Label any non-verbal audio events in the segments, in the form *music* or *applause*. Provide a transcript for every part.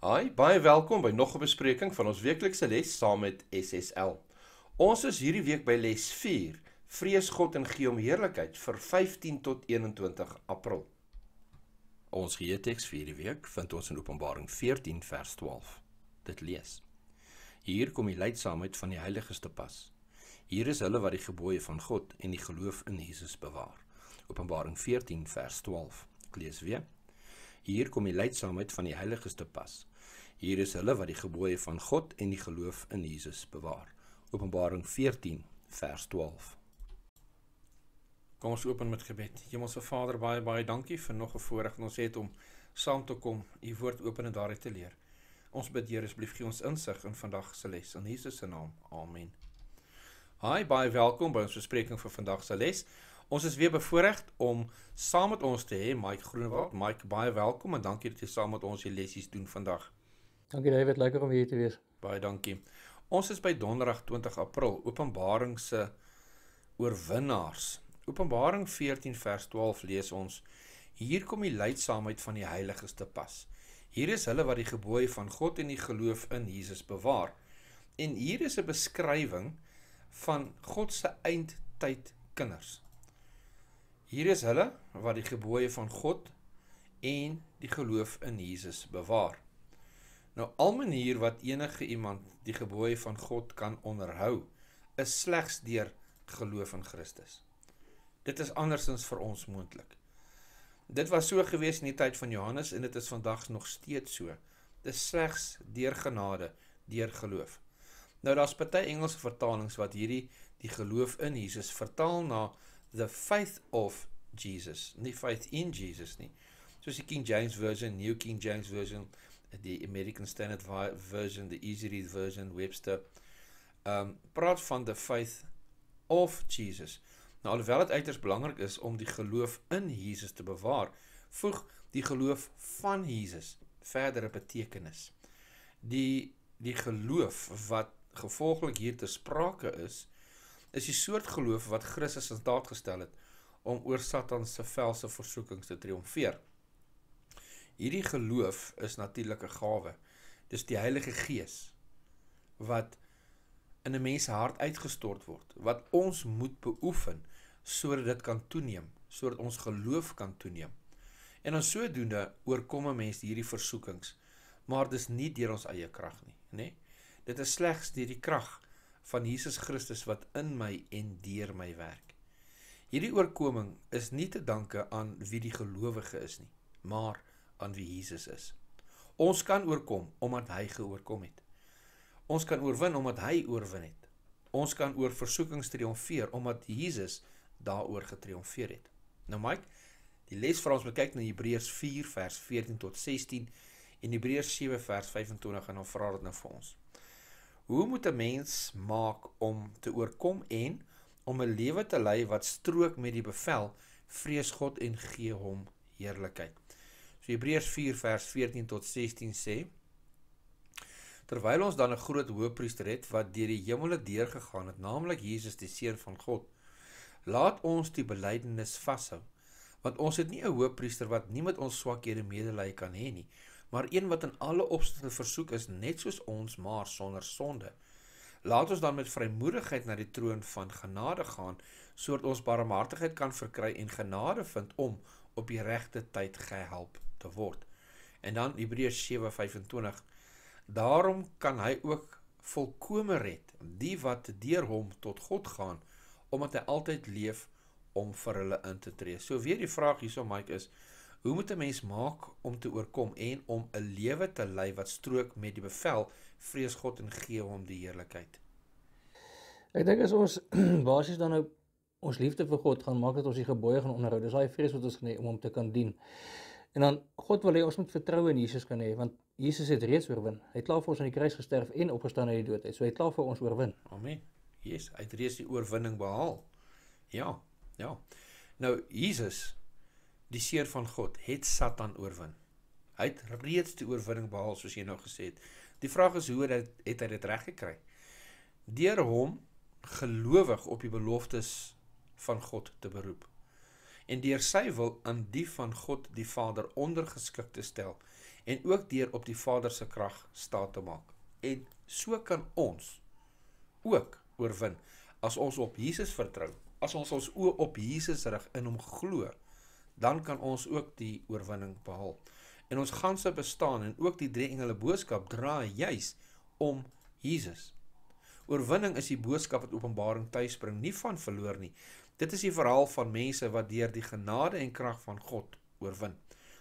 Hi, baie welkom by nog 'n bespreking van ons weeklikse les saam met SSL. Ons is hierdie week by les 4, Vrees God en gee hom heerlikheid vir 15 tot 21 April. Ons geheeteks vir hierdie week vind ons in Openbaring 14 vers 12. Dit lees: Hier kom die leidsaamheid van die heiliges te pas. Hier is hulle wat die gebooie van God en die geloof in Jesus bewaar. Openbaring 14 vers 12. Ek lees weer. Hier kom die leidsaamheid van die heiliges te pas. Hier is hulle wat die gebooie van God en die geloof in Jesus bewaar. Openbaring 14 vers 12. Kom ons open met gebed. Hemelse Vader, baie baie dankie vir nog 'n voorreg wat ons het om saam te kom, U woord open en daaruit te leer. Ons bid, Here, asseblief gee ons insig in vandag se les in Jesus se naam. Amen. Hi, baie welkom by ons bespreking vir vandag se les. Ons is weer bevoorregd om saam met ons te hê Mike Groenewald. Mike, baie welkom en dankie dat jy saam met ons die lessies doen vandag. Dankie David, lekker om hier te wees. Baie dankie. Ons is by Donderdag 20 April, Openbaring se oorwinnaars. Openbaring 14 vers 12 lees ons: Hier kom die leidsaamheid van die heiliges te pas. Hier is hulle wat die gebooie van God en die geloof in Jesus bewaar. En hier is 'n beskrywing van God se eindtyd kinders. Hier is hulle wat die gebooie van God en die geloof in Jesus bewaar. Nou al manier wat enige iemand die gebooie van God kan onderhou, is slegs deur geloof in Christus. Dit is andersins vir ons moontlik. Dit was so gewees in die tyd van Johannes en dit is vandag nog steeds so. Dis slegs deur genade, deur geloof. Nou daar's baie Engelse vertalings wat hierdie die geloof in Jesus vertaal na the faith of Jesus, nie faith in Jesus nie. Soos die King James Version, New King James Version, die American Standard version, the easy read version, Webster. Um praat van the faith of Jesus. Nou alhoewel dit uiters belangrik is om die geloof in Jesus te bewaar, voeg die geloof van Jesus verdere betekenis. Die die geloof wat gevolglik hier te sprake is, is die soort geloof wat Christus in staat gestel het om oor Satan se valse versoekings te triomfeer. Hierdie geloof is natuurlike gawe. Dis die Heilige Gees wat in 'n mens se hart uitgestort word, wat ons moet beoefen sodat dit kan toeneem, sodat ons geloof kan toeneem. En dan sodoende oorkom 'n mens hierdie versoekings, maar dis nie deur ons eie krag nie, né? Nee? Dit is slegs deur die krag van Jesus Christus wat in my en deur my werk. Hierdie oorkoming is nie te danke aan wie die gelowige is nie, maar aan wie Jesus is. Ons kan oorkom omdat hy geoorkom het. Ons kan oorwin omdat hy oorwin het. Ons kan oor versoekings triomfeer omdat Jesus daaroor getriomfeer het. Nou Mike, die les vir ons bekyk na Hebreërs 4 vers 14 tot 16 en Hebreërs 7 vers 25 en dan vra dit nou vir ons. Hoe moet 'n mens maak om te oorkom en om 'n lewe te lei wat strook met die bevel vrees God en gee hom heerlikheid? Hebreërs 4 vers 14 tot 16 sê: Terwyl ons dan 'n groot hoëpriester het wat deur die hemele deurgegaan het, naamlik Jesus die seun van God, laat ons die belydenis vashou, want ons het nie 'n hoëpriester wat nie met ons swakhede medelee kan hê nie, maar een wat in alle opsigte versoek is net soos ons, maar sonder sonde. Laat ons dan met vrymoedigheid na die troon van genade gaan, sodat ons barmhartigheid kan verkry en genade vind om op die regte tyd gehelp te word te word. En dan Hebreërs 7:25. Daarom kan hy ook volkome red die wat deur hom tot God gaan omdat hy altyd leef om vir hulle in te tree. So weer die vraag hierso Mike is, hoe moet 'n mens maak om te oorkom en om 'n lewe te lei wat strook met die bevel vrees God en gee hom die heerlikheid? Ek dink as ons *clears throat* basies dan nou ons liefde vir God gaan maak dat ons die gebooie gaan onderhou. Dis daai vrees wat ons het om hom te kan dien. En dan God wil hê ons moet vertroue in Jesus kan hê want Jesus het reeds oorwin. Hy het klaar vir ons aan die kruis gesterf en opgestaan uit die dood. Hy het klaar vir ons oorwin. Amen. Jesus het reeds die oorwinning behaal. Ja. Ja. Nou Jesus die seer van God het Satan oorwin. Hy het reeds die oorwinning behaal soos jy nou gesê het. Die vraag is hoe het, het hy dit reg gekry? Deur hom gelowig op die beloftes van God te beroep en deur sy wil aan die van God die Vader ondergeskik te stel en ook deur op die Vader se krag staat te maak. En so kan ons ook oorwin as ons op Jesus vertrou. As ons ons oë op Jesus rig en hom glo, dan kan ons ook die oorwinning behaal. En ons ganse bestaan en ook die drie engele boodskap draai juis om Jesus. Oorwinning is die boodskap wat Openbaring tuisbring, nie van verloor nie, Dit is die verhaal van mense wat deur die genade en krag van God oorwin.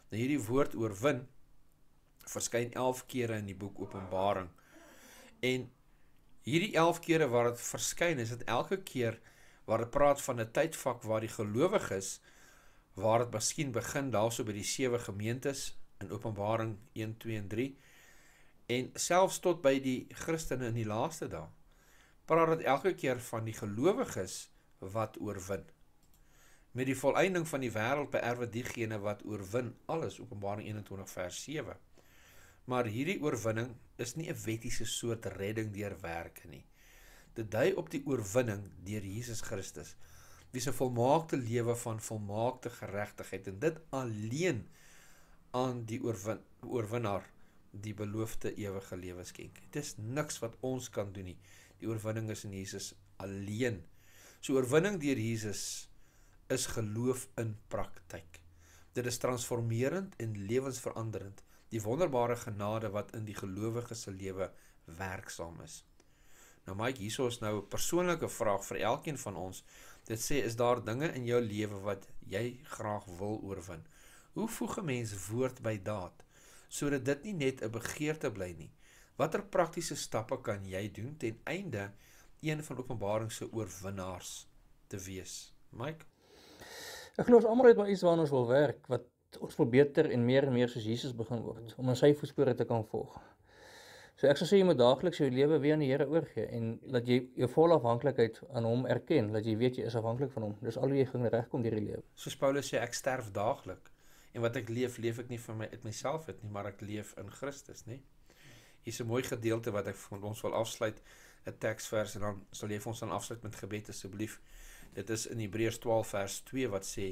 Nou hierdie woord oorwin verskyn 11 kere in die boek Openbaring. En hierdie 11 kere waar dit verskyn, is dit elke keer waar dit praat van 'n tydvak waar die gelowiges waar dit miskien begin daarso by die sewe gemeentes in Openbaring 1:2 en 3 en selfs tot by die Christene in die laaste dae. Praat dit elke keer van die gelowiges wat oorwin. Met die volëinding van die wêreld beerwe diegene wat oorwin alles Openbaring 21 vers 7. Maar hierdie oorwinning is nie 'n wettiese soort redding deur werke nie. Dit dui op die oorwinning deur Jesus Christus, wie se volmaakte lewe van volmaakte geregtigheid en dit alleen aan die oorwin oorwinnaar die beloofde ewige lewe skenk. Dis niks wat ons kan doen nie. Die oorwinning is in Jesus alleen. So oorwinning deur Jesus is geloof in praktyk. Dit is transformerend en lewensveranderend, die wonderbare genade wat in die gelowige se lewe werksaam is. Nou maak hierso is nou 'n persoonlike vraag vir elkeen van ons. Dit sê is daar dinge in jou lewe wat jy graag wil oorwin? Hoe voeg 'n mens woord by daad sodat dit nie net 'n begeerte bly nie? Watter praktiese stappe kan jy doen ten einde een van Openbaring se oorwinnaars te wees. Mike. Ek glo ons almal het maar iets waarna ons wil werk wat ons wil beter en meer en meer soos Jesus begin word om in sy voetspore te kan volg. So ek sou sê jy moet daagliks jou lewe weer aan die Here oorgee en dat jy jou volle afhanklikheid aan hom erken, dat jy weet jy is afhanklik van hom. Dis al hoe jy gaan regkom deur die lewe. Soos Paulus sê ek sterf daagliks en wat ek leef, leef ek nie vir my uit myself uit nie, maar ek leef in Christus, nê? Hier's 'n mooi gedeelte wat ek vir ons wil afsluit. 'n teksvers en dan sal jy vir ons dan afsluit met gebed asseblief. Dit is in Hebreërs 12 vers 2 wat sê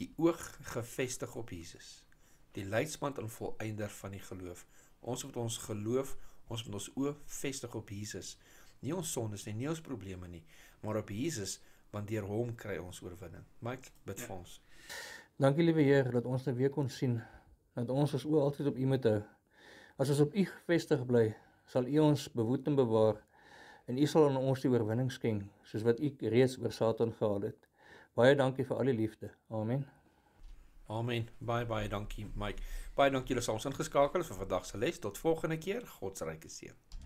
die oog gefestig op Jesus, die leidsman en volëinder van die geloof. Ons moet ons geloof, ons moet ons oog vestig op Jesus. Nie ons sondes nie, nie ons probleme nie, maar op Jesus want deur hom kry ons oorwinning. Myk bid ja. vir ons. Dankie liewe Heer dat ons nou weer kon sien dat ons ons oog altyd op U moet hou. As ons op U gefestig bly, sal U ons bewoet en bewaar en U sal aan ons die oorwinning skenk soos wat U reeds oor Satan gehad het. Baie dankie vir al die liefde. Amen. Amen. Baie baie dankie Mike. Baie dankie dat ons ingeskakel is vir vandag se les. Tot volgende keer. God se ryke seën.